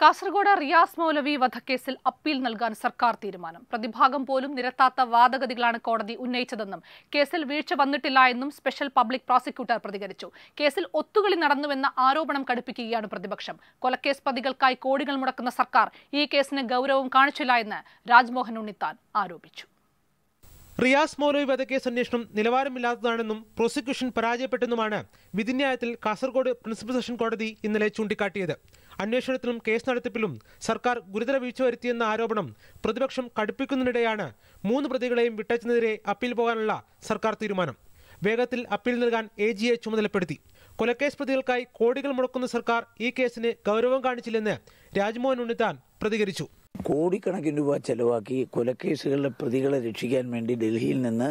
കാസർഗോഡ് റിയാസ് മൗലവി വധക്കേസിൽ അപ്പീൽ നൽകാൻ സർക്കാർ തീരുമാനം പ്രതിഭാഗം പോലും നിരത്താത്ത വാദഗതികളാണ് കോടതി ഉന്നയിച്ചതെന്നും കേസിൽ വീഴ്ച വന്നിട്ടില്ല എന്നും സ്പെഷ്യൽ പബ്ലിക് പ്രോസിക്യൂട്ടർ പ്രതികരിച്ചു കേസിൽ ഒത്തുകളി നടന്നുവെന്ന ആരോപണം കടുപ്പിക്കുകയാണ് പ്രതിപക്ഷം കൊലക്കേസ് പ്രതികൾക്കായി കോടികൾ മുടക്കുന്ന സർക്കാർ ഈ കേസിന് ഗൌരവം കാണിച്ചില്ല എന്ന് രാജ്മോഹൻ ഉണ്ണിത്താൻ ആരോപിച്ചു റിയാസ് മൗലവി വധക്കേസ് അന്വേഷണം നിലവാരമില്ലാത്തതാണെന്നും പ്രോസിക്യൂഷൻ പരാജയപ്പെട്ടെന്നുമാണ് വിധിന്യായത്തിൽ കാസർഗോഡ് പ്രിൻസിപ്പൽ സെഷൻ കോടതി ഇന്നലെ ചൂണ്ടിക്കാട്ടിയത് അന്വേഷണത്തിലും കേസ് നടത്തിപ്പിലും സർക്കാർ ഗുരുതര വീഴ്ച വരുത്തിയെന്ന ആരോപണം പ്രതിപക്ഷം കടുപ്പിക്കുന്നതിനിടെയാണ് മൂന്ന് പ്രതികളെയും വിട്ടയച്ചതിനെതിരെ അപ്പീൽ പോകാനുള്ള സർക്കാർ തീരുമാനം വേഗത്തിൽ അപ്പീൽ നൽകാൻ എ ജിയെ ചുമതലപ്പെടുത്തി കൊലക്കേസ് പ്രതികൾക്കായി കോടികൾ മുടക്കുന്ന സർക്കാർ ഈ കേസിന് ഗൗരവം കാണിച്ചില്ലെന്ന് രാജ്മോഹൻ ഉണ്ണിത്താൻ പ്രതികരിച്ചു കോടിക്കണക്കിന് രൂപ ചെലവാക്കി കൊലക്കേസുകളുടെ പ്രതികളെ രക്ഷിക്കാൻ വേണ്ടി ഡൽഹിയിൽ നിന്ന്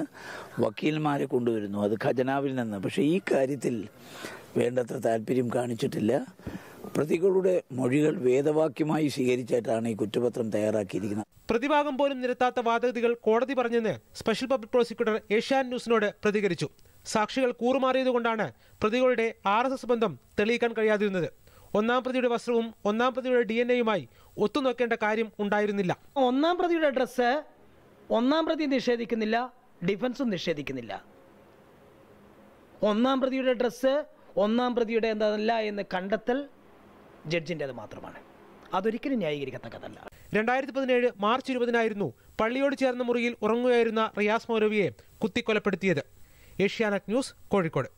വക്കീൽമാരെ കൊണ്ടുവരുന്നു അത് ഖജനാവിൽ നിന്ന് പക്ഷേ ഈ കാര്യത്തിൽ വേണ്ടത്ര താല്പര്യം കാണിച്ചിട്ടില്ല പ്രതികളുടെ മൊഴികൾ വേദവാക്യമായി സ്വീകരിച്ചിട്ടാണ് ഈ കുറ്റപത്രം തയ്യാറാക്കിയിരിക്കുന്നത് പ്രതിഭാഗം പോലും നിരത്താത്ത വാദഗതികൾ കോടതി പറഞ്ഞെന്ന് സ്പെഷ്യൽ പബ്ലിക് പ്രോസിക്യൂട്ടർ ഏഷ്യാൻ ന്യൂസിനോട് പ്രതികരിച്ചു സാക്ഷികൾ കൂറുമാറിയതുകൊണ്ടാണ് പ്രതികളുടെ ആർ എസ് എസ് ബന്ധം തെളിയിക്കാൻ കഴിയാതിരുന്നത് ഒന്നാം പ്രതിയുടെ വസ്ത്രവും ഒന്നാം പ്രതിയുടെ ഡി എൻ എയുമായി ഒത്തുനോക്കേണ്ട കാര്യം ഉണ്ടായിരുന്നില്ല ഒന്നാം പ്രതിയുടെ ഡ്രസ്സ് ഒന്നാം പ്രതി നിഷേധിക്കുന്നില്ല ഡിഫൻസും നിഷേധിക്കുന്നില്ല ഒന്നാം പ്രതിയുടെ ഡ്രസ്സ് ഒന്നാം പ്രതിയുടെ എന്താ എന്ന് കണ്ടെത്തൽ ജഡ്ജിൻ്റേത് മാത്രമാണ് അതൊരിക്കലും ന്യായീകരിക്കത്തക്കതല്ല രണ്ടായിരത്തി പതിനേഴ് മാർച്ച് ഇരുപതിനായിരുന്നു പള്ളിയോട് ചേർന്ന മുറിയിൽ ഉറങ്ങുകയായിരുന്ന റിയാസ് മൗലവിയെ കുത്തിക്കൊലപ്പെടുത്തിയത് ഏഷ്യാനെറ്റ് ന്യൂസ് കോഴിക്കോട്